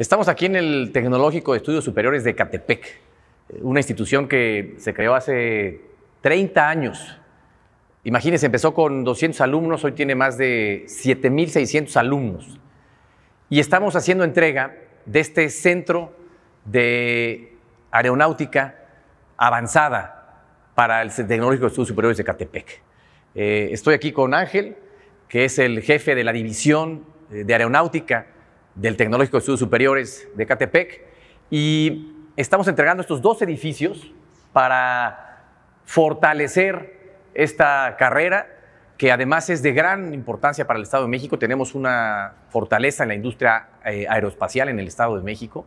Estamos aquí en el Tecnológico de Estudios Superiores de Catepec, una institución que se creó hace 30 años. Imagínense, empezó con 200 alumnos, hoy tiene más de 7.600 alumnos. Y estamos haciendo entrega de este centro de aeronáutica avanzada para el Tecnológico de Estudios Superiores de Catepec. Eh, estoy aquí con Ángel, que es el jefe de la división eh, de aeronáutica del Tecnológico de Estudios Superiores de Catepec y estamos entregando estos dos edificios para fortalecer esta carrera que además es de gran importancia para el Estado de México. Tenemos una fortaleza en la industria eh, aeroespacial en el Estado de México.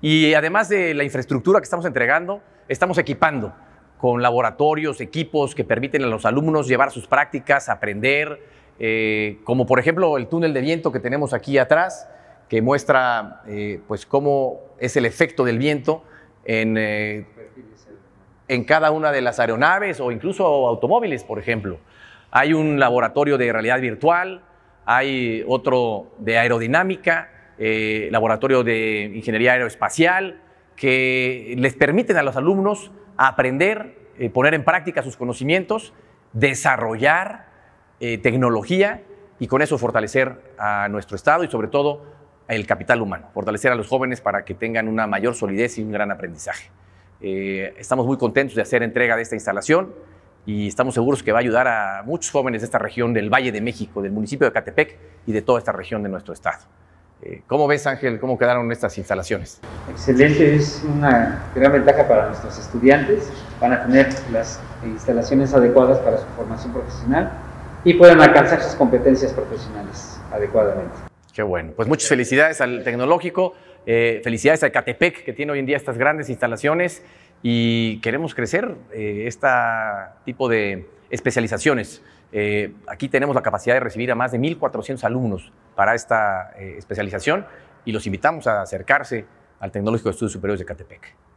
Y además de la infraestructura que estamos entregando, estamos equipando con laboratorios, equipos que permiten a los alumnos llevar sus prácticas, aprender, eh, como por ejemplo el túnel de viento que tenemos aquí atrás, que muestra eh, pues cómo es el efecto del viento en, eh, en cada una de las aeronaves o incluso automóviles, por ejemplo. Hay un laboratorio de realidad virtual, hay otro de aerodinámica, eh, laboratorio de ingeniería aeroespacial, que les permiten a los alumnos aprender, poner en práctica sus conocimientos, desarrollar tecnología y con eso fortalecer a nuestro Estado y sobre todo el capital humano, fortalecer a los jóvenes para que tengan una mayor solidez y un gran aprendizaje. Eh, estamos muy contentos de hacer entrega de esta instalación y estamos seguros que va a ayudar a muchos jóvenes de esta región del Valle de México, del municipio de Catepec y de toda esta región de nuestro estado. Eh, ¿Cómo ves, Ángel, cómo quedaron estas instalaciones? Excelente, es una gran ventaja para nuestros estudiantes. Van a tener las instalaciones adecuadas para su formación profesional y pueden alcanzar sus competencias profesionales adecuadamente. Qué bueno. Pues muchas felicidades al tecnológico, eh, felicidades al Catepec, que tiene hoy en día estas grandes instalaciones y queremos crecer este tipo de especializaciones. Eh, aquí tenemos la capacidad de recibir a más de 1.400 alumnos para esta especialización y los invitamos a acercarse al Tecnológico de Estudios Superiores de Catepec.